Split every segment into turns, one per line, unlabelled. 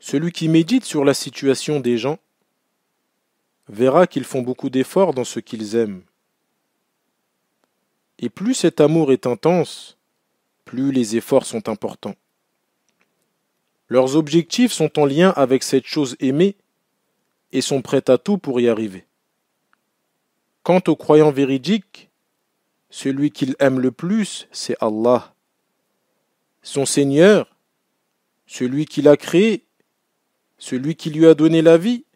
Celui qui médite sur la situation des gens verra qu'ils font beaucoup d'efforts dans ce qu'ils aiment. Et plus cet amour est intense, plus les efforts sont importants. Leurs objectifs sont en lien avec cette chose aimée et sont prêts à tout pour y arriver. Quant au croyant véridique, celui qu'il aime le plus, c'est Allah. Son Seigneur, celui qui l'a créé, celui qui lui a donné la vie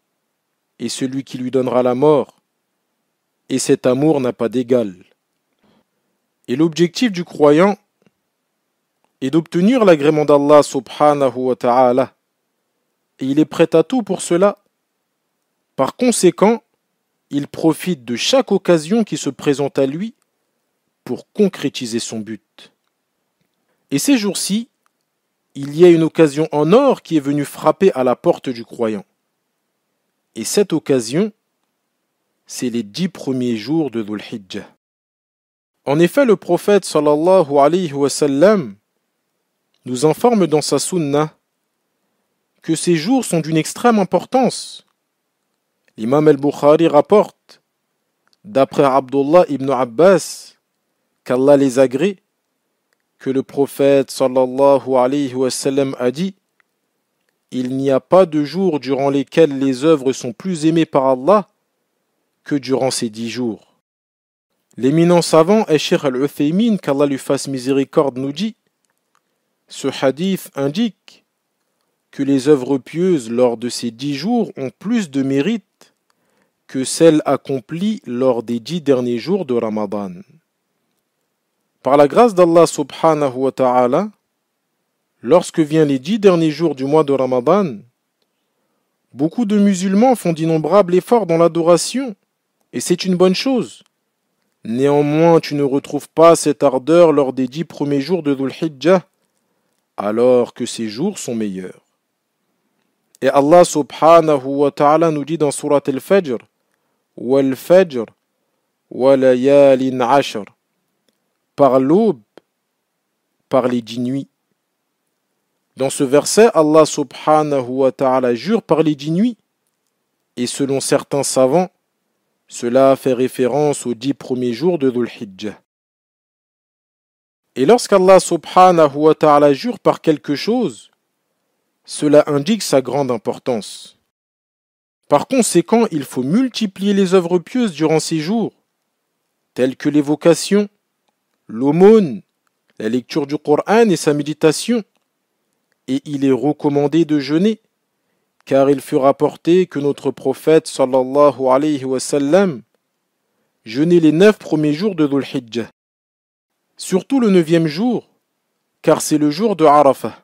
et celui qui lui donnera la mort. Et cet amour n'a pas d'égal. Et l'objectif du croyant et d'obtenir l'agrément d'Allah subhanahu wa ta'ala. Et il est prêt à tout pour cela. Par conséquent, il profite de chaque occasion qui se présente à lui pour concrétiser son but. Et ces jours-ci, il y a une occasion en or qui est venue frapper à la porte du croyant. Et cette occasion, c'est les dix premiers jours de Dhul En effet, le prophète sallallahu alayhi wa sallam nous informe dans sa sunna que ces jours sont d'une extrême importance. L'imam al-Bukhari rapporte, d'après Abdullah ibn Abbas, qu'Allah les agrée, que le prophète sallallahu alayhi wa sallam a dit Il n'y a pas de jour durant lesquels les œuvres sont plus aimées par Allah que durant ces dix jours. L'éminent savant Eshir al-Uthaymin, qu'Allah lui fasse miséricorde, nous dit ce hadith indique que les œuvres pieuses lors de ces dix jours ont plus de mérite que celles accomplies lors des dix derniers jours de Ramadan. Par la grâce d'Allah subhanahu wa ta'ala, lorsque viennent les dix derniers jours du mois de Ramadan, beaucoup de musulmans font d'innombrables efforts dans l'adoration, et c'est une bonne chose. Néanmoins, tu ne retrouves pas cette ardeur lors des dix premiers jours de Dhul Hijjah, alors que ses jours sont meilleurs. Et Allah subhanahu wa ta'ala nous dit dans Surat al-Fajr, Wal-Fajr, Walayalin Ashr par l'aube, par les dix nuits. Dans ce verset, Allah subhanahu wa ta'ala jure par les dix nuits, et selon certains savants, cela fait référence aux dix premiers jours de dhul et lorsqu'Allah subhanahu wa ta'ala jure par quelque chose, cela indique sa grande importance. Par conséquent, il faut multiplier les œuvres pieuses durant ces jours, telles que l'évocation, l'aumône, la lecture du Coran et sa méditation. Et il est recommandé de jeûner, car il fut rapporté que notre prophète sallallahu alayhi wa sallam jeûnait les neuf premiers jours de Dhul surtout le neuvième jour, car c'est le jour de Arafah.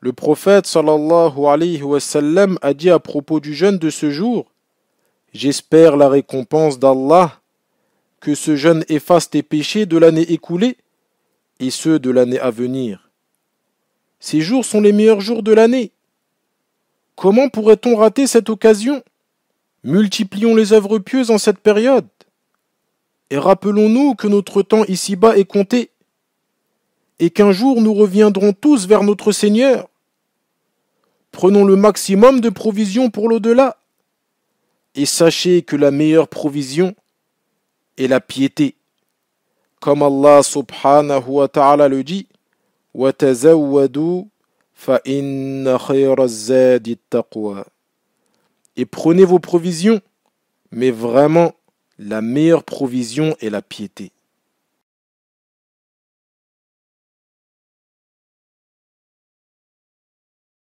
Le prophète sallallahu alayhi a dit à propos du jeûne de ce jour J'espère la récompense d'Allah, que ce jeûne efface tes péchés de l'année écoulée et ceux de l'année à venir. Ces jours sont les meilleurs jours de l'année. Comment pourrait-on rater cette occasion Multiplions les œuvres pieuses en cette période. Et rappelons-nous que notre temps ici-bas est compté, et qu'un jour nous reviendrons tous vers notre Seigneur. Prenons le maximum de provisions pour l'au-delà, et sachez que la meilleure provision est la piété. Comme Allah subhanahu wa ta'ala le dit, et prenez vos provisions, mais vraiment la meilleure provision est la piété.